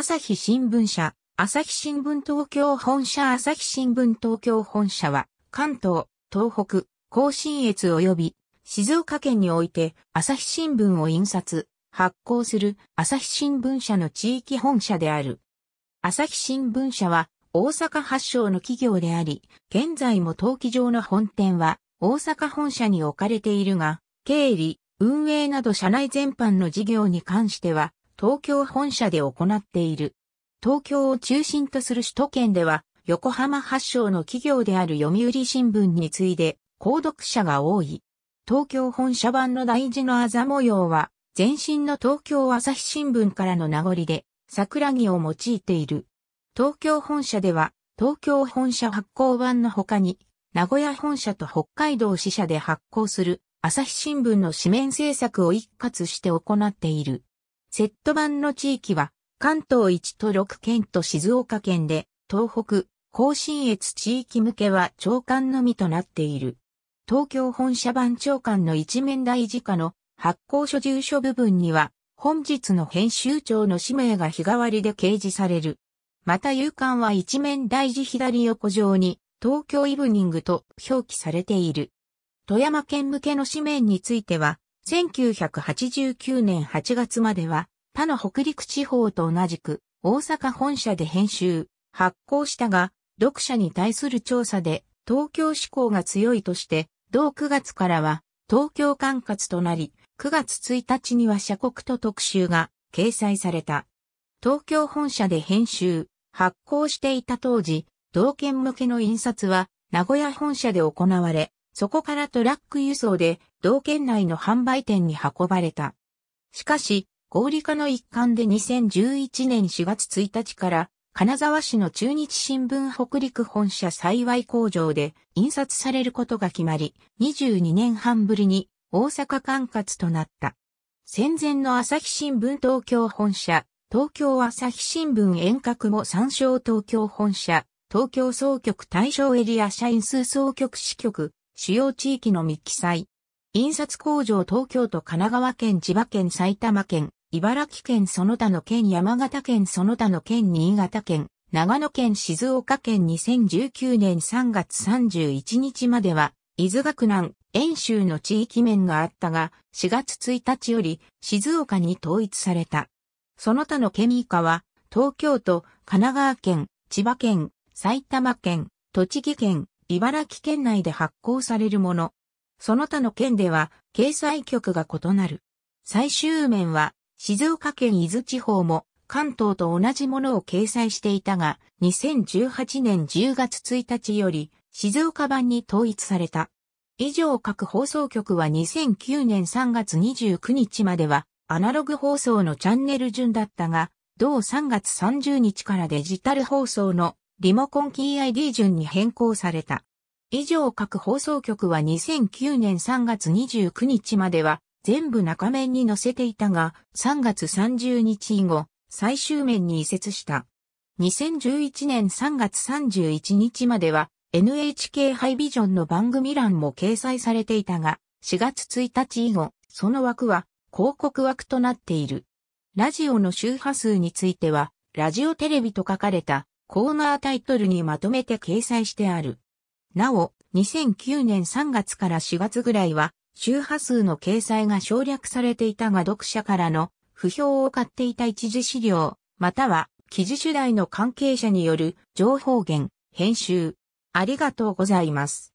朝日新聞社、朝日新聞東京本社朝日新聞東京本社は、関東、東北、甲信越及び、静岡県において、朝日新聞を印刷、発行する朝日新聞社の地域本社である。朝日新聞社は、大阪発祥の企業であり、現在も登記上の本店は、大阪本社に置かれているが、経理、運営など社内全般の事業に関しては、東京本社で行っている。東京を中心とする首都圏では、横浜発祥の企業である読売新聞に次いで、購読者が多い。東京本社版の大事のあざ模様は、前身の東京朝日新聞からの名残で、桜木を用いている。東京本社では、東京本社発行版の他に、名古屋本社と北海道支社で発行する朝日新聞の紙面制作を一括して行っている。セット版の地域は、関東1都6県と静岡県で、東北、甲信越地域向けは長官のみとなっている。東京本社版長官の一面大事課の発行所住所部分には、本日の編集長の氏名が日替わりで掲示される。また有刊は一面大事左横上に、東京イブニングと表記されている。富山県向けの紙面については、1989年8月までは他の北陸地方と同じく大阪本社で編集、発行したが、読者に対する調査で東京志向が強いとして、同9月からは東京管轄となり、9月1日には社国と特集が掲載された。東京本社で編集、発行していた当時、同県向けの印刷は名古屋本社で行われ、そこからトラック輸送で同県内の販売店に運ばれた。しかし、合理化の一環で2011年4月1日から金沢市の中日新聞北陸本社幸い工場で印刷されることが決まり、22年半ぶりに大阪管轄となった。戦前の朝日新聞東京本社、東京朝日新聞遠隔も参照東京本社、東京総局対象エリア社員数総局支局、主要地域の未記載。印刷工場東京都神奈川県千葉県埼玉県茨城県その他の県山形県その他の県新潟県長野県静岡県2019年3月31日までは伊豆学南遠州の地域面があったが4月1日より静岡に統一された。その他の県以下は東京都、神奈川県、千葉県、埼玉県、栃木県、茨城県内で発行されるもの。その他の県では掲載局が異なる。最終面は静岡県伊豆地方も関東と同じものを掲載していたが、2018年10月1日より静岡版に統一された。以上各放送局は2009年3月29日まではアナログ放送のチャンネル順だったが、同3月30日からデジタル放送のリモコンキー ID 順に変更された。以上各放送局は2009年3月29日までは全部中面に載せていたが3月30日以後最終面に移設した。2011年3月31日までは NHK ハイビジョンの番組欄も掲載されていたが4月1日以後その枠は広告枠となっている。ラジオの周波数についてはラジオテレビと書かれたコーナータイトルにまとめて掲載してある。なお、2009年3月から4月ぐらいは、周波数の掲載が省略されていたが読者からの不評を買っていた一時資料、または記事主題の関係者による情報源、編集。ありがとうございます。